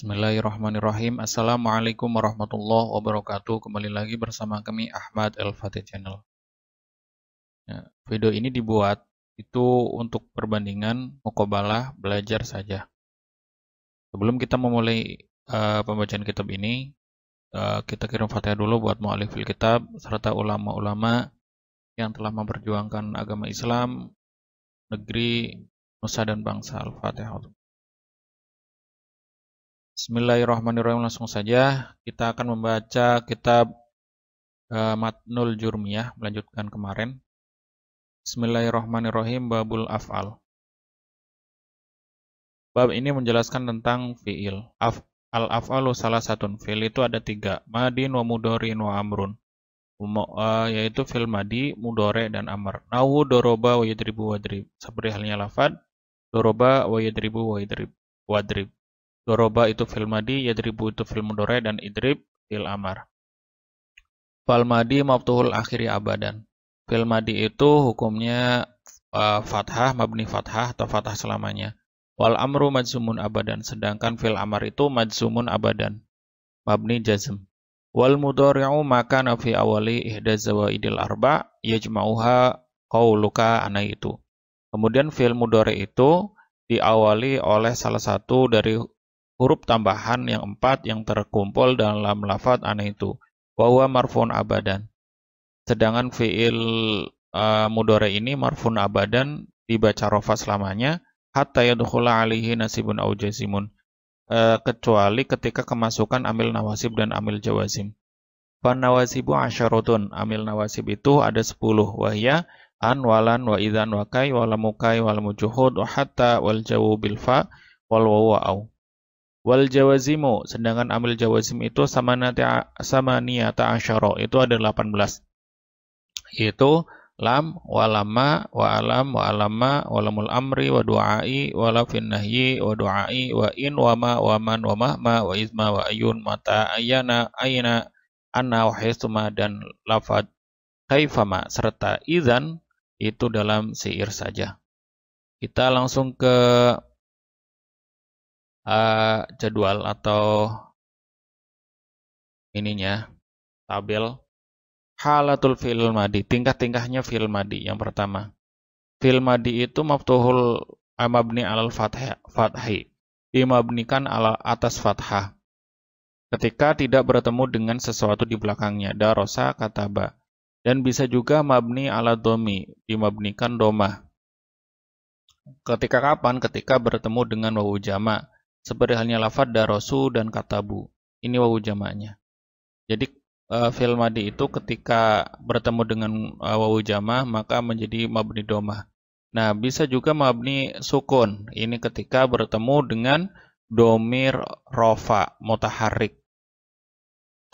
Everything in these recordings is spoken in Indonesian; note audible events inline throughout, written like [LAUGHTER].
Bismillahirrahmanirrahim. Assalamualaikum warahmatullahi wabarakatuh. Kembali lagi bersama kami Ahmad El Fatih Channel. Ya, video ini dibuat itu untuk perbandingan mukobalah belajar saja. Sebelum kita memulai uh, pembacaan kitab ini, uh, kita kirim fatihah dulu buat mu'alifil kitab serta ulama-ulama yang telah memperjuangkan agama Islam, negeri, nusa dan bangsa. Al-Fatihah. Bismillahirrahmanirrahim langsung saja kita akan membaca kitab uh, Matnul Jurmiyah melanjutkan kemarin. Bismillahirrahmanirrahim babul af'al. Bab ini menjelaskan tentang fi'il. Af al af'alu salah satu fi'il itu ada tiga, madin wa mudorin wa amrun. Umo, uh, eh, yaitu fiil madi, mudore dan amr. Nahu doroba wa yadribu wadrib. Seperti halnya lafad doroba wa yadribu wadrib Doroba itu fil madi, yadribu itu fil mudore, dan idrib fil amar. Fal madi maftuhul akhiri abadan. Fil madi itu hukumnya uh, fathah, mabni fathah, atau fathah selamanya. Wal amru majzumun abadan, sedangkan fil amar itu majzumun abadan, mabni jazm. Wal mudore'u maka nafi awali ihda zawaidil arba, yajma'uha luka anai itu. Kemudian fil mudore itu diawali oleh salah satu dari huruf tambahan yang empat yang terkumpul dalam lafat aneh itu. Bahwa marfun abadan. Sedangkan fi'il uh, e, mudore ini marfun abadan dibaca rofa selamanya. Hatta yadukhula alihi nasibun au jazimun. Uh, e, kecuali ketika kemasukan amil nawasib dan amil jawazim. Fan nawasibu asyaratun. Amil nawasib itu ada sepuluh. Wahya an walan wa idan wakai walamukai walamujuhud wa hatta wal jawu bilfa wal au. Wal jawazimu, sedangkan amil jawazim itu sama niat asyara, itu ada 18. Yaitu lam, walama, wa alam, wa alama, walamul amri, wa du'ai, wa fin nahyi, wa du'ai, wa in, wa ma, wa man, wa mahma, wa izma, wa ayun, mata, ayana, ayna, anna, wa hisuma, dan lafad kaifama, serta izan, itu dalam siir saja. Kita langsung ke uh, jadwal atau ininya tabel halatul fil madi, tingkah-tingkahnya fil madi yang pertama. fil madi itu maftuhul amabni alal fathah, fathi, dimabnikan ala atas fathah. Ketika tidak bertemu dengan sesuatu di belakangnya, darosa kataba. Dan bisa juga mabni ala domi, dimabnikan domah Ketika kapan? Ketika bertemu dengan wawu jama, seperti halnya lafad darosu dan katabu. Ini wawu jamaknya. Jadi uh, fil madi itu ketika bertemu dengan uh, wawu jamah maka menjadi mabni domah. Nah, bisa juga mabni sukun. Ini ketika bertemu dengan domir rofa mutaharik.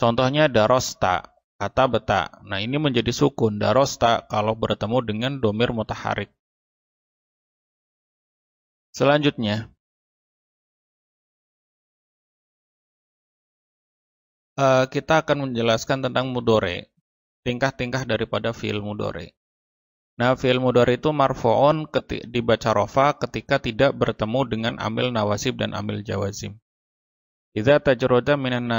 Contohnya darosta, kata beta. Nah, ini menjadi sukun darosta kalau bertemu dengan domir mutaharik. Selanjutnya, Eh, kita akan menjelaskan tentang mudore, tingkah-tingkah daripada fiil mudore. Nah, fiil mudore itu marfo'on dibaca rofa ketika tidak bertemu dengan amil nawasib dan amil jawazim. Iza tajroda minan,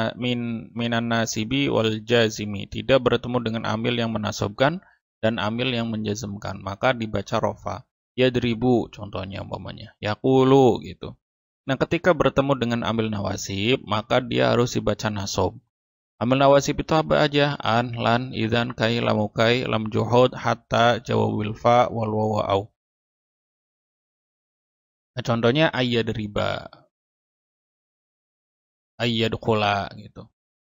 minan nasibi wal jazimi. Tidak bertemu dengan amil yang menasobkan dan amil yang menjazmkan. Maka dibaca rofa. Ya Yadribu contohnya umpamanya. Ya kulu gitu. Nah ketika bertemu dengan amil nawasib maka dia harus dibaca nasob. Amal nawasib itu apa aja? An, lan, idan, kai, lamukai, lam juhud, hatta, jawabil wilfa, wal wawa Nah, contohnya ayya deriba, Ayya kula gitu.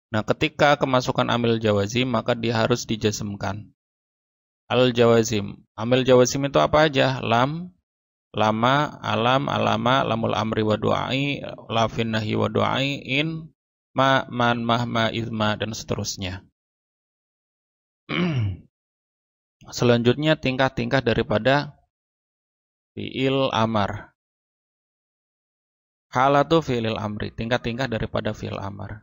Nah, ketika kemasukan amil jawazim maka dia harus dijasemkan. Al jawazim. Amil jawazim itu apa aja? Lam, lama, alam, alama, lamul amri wa du'ai, lafin nahi wa du'ai, in, ma, man, mahma, izma, dan seterusnya. [CLEARS THROAT] Selanjutnya tingkah-tingkah daripada fi'il amar. Halatu fi'il amri, tingkah-tingkah daripada fi'il amar.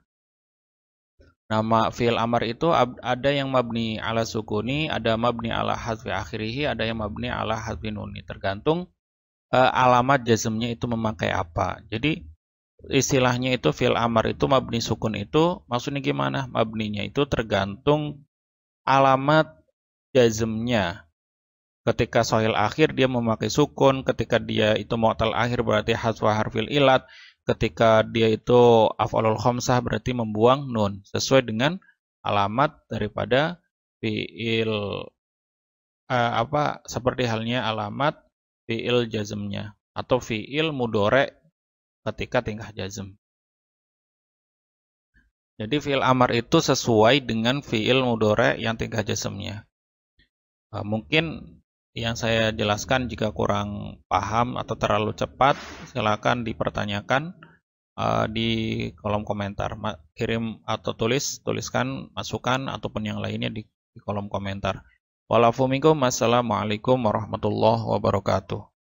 Nama fi'il amar itu ada yang mabni ala sukuni, ada mabni ala hadfi akhirihi, ada yang mabni ala hadfi nuni. Tergantung eh, alamat jazmnya itu memakai apa. Jadi istilahnya itu fil amar itu mabni sukun itu maksudnya gimana? Mabninya itu tergantung alamat jazmnya. Ketika sohil akhir dia memakai sukun, ketika dia itu mu'tal akhir berarti haswa harfil ilat, ketika dia itu af'alul khomsah berarti membuang nun sesuai dengan alamat daripada fi'il uh, apa seperti halnya alamat fi'il jazmnya atau fi'il mudorek ketika tingkah jazm. Jadi fiil amar itu sesuai dengan fiil mudore yang tingkah jazmnya. E, mungkin yang saya jelaskan jika kurang paham atau terlalu cepat, silakan dipertanyakan e, di kolom komentar. kirim atau tulis, tuliskan masukan ataupun yang lainnya di, kolom komentar. wassalamualaikum warahmatullahi wabarakatuh.